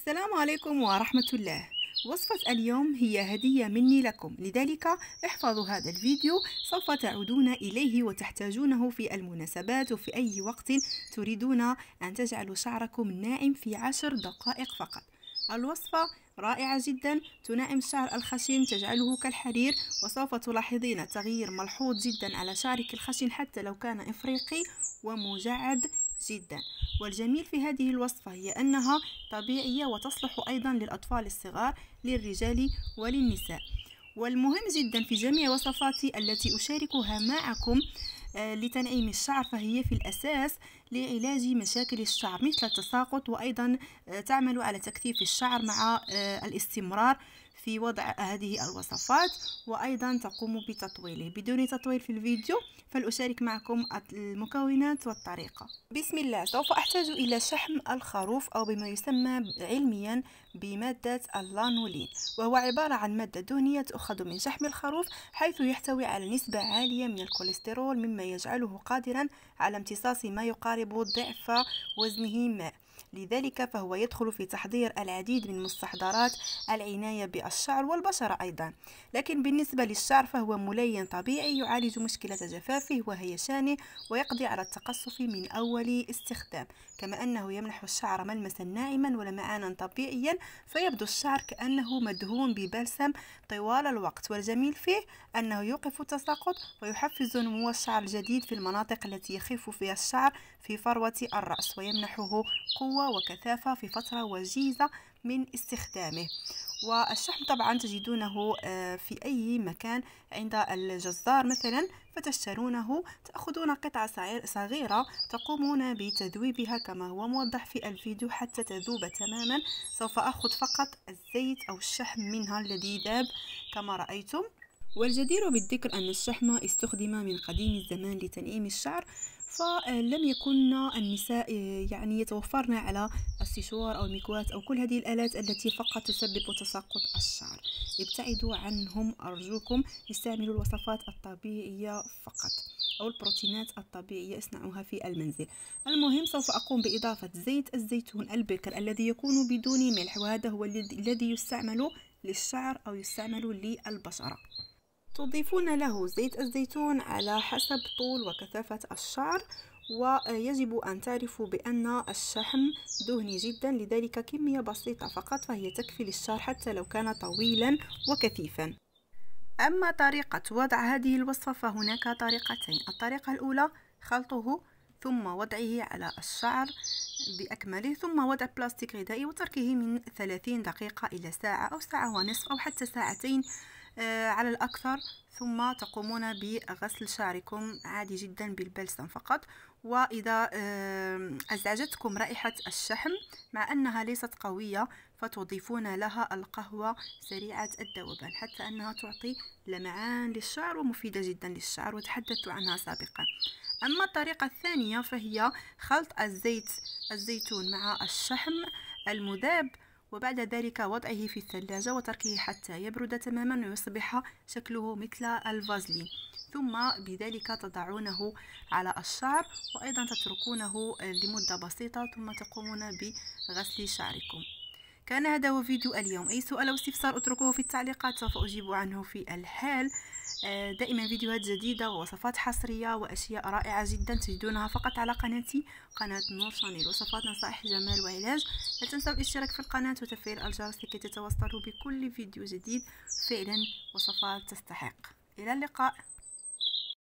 السلام عليكم ورحمة الله وصفة اليوم هي هدية مني لكم لذلك احفظوا هذا الفيديو سوف تعودون إليه وتحتاجونه في المناسبات وفي أي وقت تريدون أن تجعلوا شعركم ناعم في عشر دقائق فقط الوصفة رائعة جدا تنائم الشعر الخشن تجعله كالحرير وسوف تلاحظين تغيير ملحوظ جدا على شعرك الخشن حتى لو كان إفريقي ومجعد جدا والجميل في هذه الوصفة هي أنها طبيعية وتصلح أيضا للأطفال الصغار للرجال وللنساء والمهم جدا في جميع وصفاتي التي أشاركها معكم آه، لتنعيم الشعر فهي في الأساس لعلاج مشاكل الشعر مثل التساقط وأيضا آه، تعمل على تكثيف الشعر مع آه، الاستمرار في وضع هذه الوصفات وأيضا تقوم بتطويله بدون تطويل في الفيديو فلأشارك معكم المكونات والطريقة بسم الله سوف أحتاج إلى شحم الخروف أو بما يسمى علميا بمادة اللانولين وهو عبارة عن مادة دهنية تؤخذ من شحم الخروف حيث يحتوي على نسبة عالية من الكوليسترول مما يجعله قادرا على امتصاص ما يقارب ضعف وزنه ماء لذلك فهو يدخل في تحضير العديد من مستحضرات العناية بالشعر والبشرة أيضا لكن بالنسبة للشعر فهو ملين طبيعي يعالج مشكلة جفافه وهيشانه ويقضي على التقصف من أول استخدام كما أنه يمنح الشعر ملمسا ناعما ولمعانا طبيعيا فيبدو الشعر كأنه مدهون ببلسم طوال الوقت والجميل فيه أنه يوقف التساقط ويحفز نمو الشعر الجديد في المناطق التي يخف فيها الشعر في فروة الرأس ويمنحه قوة قوة وكثافة في فترة وجيزة من استخدامه والشحم طبعا تجدونه آه، في أي مكان عند الجزار مثلا فتشترونه تأخذون قطعة صغيرة تقومون بتذويبها كما هو موضح في الفيديو حتى تذوب تماما سوف أخذ فقط الزيت أو الشحم منها الذي ذاب كما رأيتم والجدير بالذكر أن الشحم استخدم من قديم الزمان لتنعيم الشعر فلم آه، يكن النساء آه، يعني يتوفرن على السيشوار أو المكواة أو كل هذه الآلات التي فقط تسبب تساقط الشعر ابتعدوا عنهم أرجوكم استعملوا الوصفات الطبيعية فقط أو البروتينات الطبيعية اصنعوها في المنزل المهم سوف أقوم بإضافة زيت الزيتون البكر الذي يكون بدون ملح وهذا هو الذي يستعمل للشعر أو يستعمل للبشرة تضيفون له زيت الزيتون على حسب طول وكثافة الشعر ويجب أن تعرفوا بأن الشحم دهني جدا لذلك كمية بسيطة فقط فهي تكفي للشعر حتى لو كان طويلا وكثيفا أما طريقة وضع هذه الوصفة فهناك طريقتين الطريقة الأولى خلطه ثم وضعه على الشعر بأكمله ثم وضع بلاستيك غذائي وتركه من 30 دقيقة إلى ساعة أو ساعة ونصف أو حتى ساعتين آه، على الأكثر ثم تقومون بغسل شعركم عادي جدا بالبلسم فقط وإذا أزعجتكم رائحة الشحم مع أنها ليست قوية فتضيفون لها القهوة سريعة الذوبان حتى أنها تعطي لمعان للشعر ومفيدة جدا للشعر وتحدثت عنها سابقا أما الطريقة الثانية فهي خلط الزيت الزيتون مع الشحم المذاب وبعد ذلك وضعه في الثلاجة وتركه حتى يبرد تماما ويصبح شكله مثل الفازلين ثم بذلك تضعونه على الشعر وأيضا تتركونه لمدة بسيطة ثم تقومون بغسل شعركم كان هذا هو فيديو اليوم أي سؤال أو استفسار اتركوه في التعليقات سوف أجيب عنه في الحال آه، دائما فيديوهات جديدة ووصفات حصرية وأشياء رائعة جدا تجدونها فقط على قناتي قناة نور شانيل وصفات نصائح جمال وعلاج لا تنسوا الاشتراك في القناة وتفعيل الجرس لكي تتوصلوا بكل فيديو جديد فعلا وصفات تستحق إلى اللقاء